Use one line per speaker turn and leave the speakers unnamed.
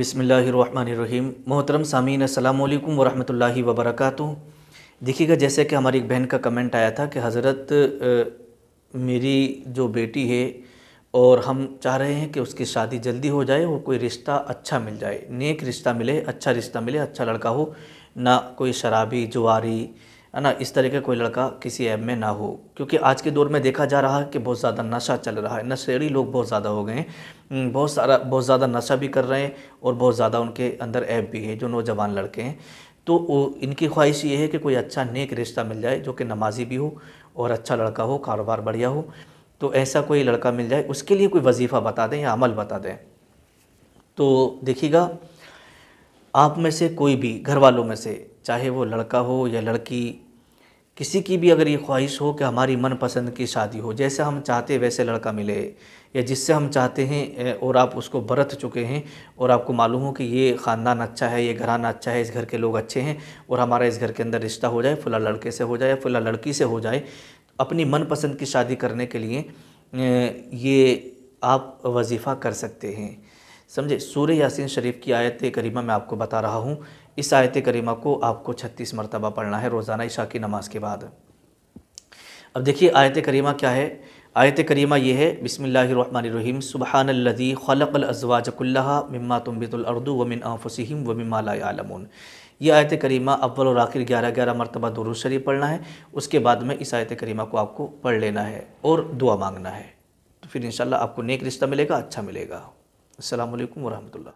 बिसमीम मोहतरम सामीन अल्लाम वरहमल वबरक देखिएगा जैसे कि हमारी एक बहन का कमेंट आया था कि हज़रत मेरी जो बेटी है और हम चाह रहे हैं कि उसकी शादी जल्दी हो जाए और कोई रिश्ता अच्छा मिल जाए नेक रिश्ता मिले अच्छा रिश्ता मिले अच्छा लड़का हो ना कोई शराबी जुआरी है ना इस तरह का कोई लड़का किसी ऐप में ना हो क्योंकि आज के दौर में देखा जा रहा है कि बहुत ज़्यादा नशा चल रहा है नशेड़ी लोग बहुत ज़्यादा हो गए हैं बहुत सारा बहुत ज़्यादा नशा भी कर रहे हैं और बहुत ज़्यादा उनके अंदर ऐप भी है जो नौजवान लड़के हैं तो इनकी ख्वाहिश ये है कि कोई अच्छा नेक रिश्ता मिल जाए जो कि नमाजी भी हो और अच्छा लड़का हो कारोबार बढ़िया हो तो ऐसा कोई लड़का मिल जाए उसके लिए कोई वजीफ़ा बता दें या अमल बता दें तो देखिएगा आप में से कोई भी घर वालों में से चाहे वो लड़का हो या लड़की किसी की भी अगर ये ख्वाहिश हो कि हमारी मनपसंद की शादी हो जैसे हम चाहते वैसे लड़का मिले या जिससे हम चाहते हैं और आप उसको बरत चुके हैं और आपको मालूम हो कि ये ख़ानदान अच्छा है ये घराना अच्छा है इस घर के लोग अच्छे हैं और हमारा इस घर के अंदर रिश्ता हो जाए फुला लड़के से हो जाए या फुला लड़की से हो जाए अपनी मनपसंद की शादी करने के लिए ये आप वजीफ़ा कर सकते हैं समझे सूर्य यासिन शरीफ की आयत करीमा मैं आपको बता रहा हूँ इस आयत करीमा को आपको छत्तीस मरतबा पढ़ना है रोज़ाना इशा की नमाज के बाद अब देखिए आयत करीमा क्या है आयत करीमा ये है बिसमीम सुबहानल्लदी ख़लक़लअजवाजकुल्ला मम्मा तुम्बितुलरदू वमिन आफसिम व मम्मा आलमून ये आयत करीमा अव्वल और आखिर ग्यारह ग्यारह मरतबा दुरुज शरीफ पढ़ना है उसके बाद में इस आयत करीमा को आपको पढ़ लेना है और दुआ मांगना है तो फिर इंशाल्लाह आपको नेक रिश्ता मिलेगा अच्छा मिलेगा अल्लाम वरहमल्ला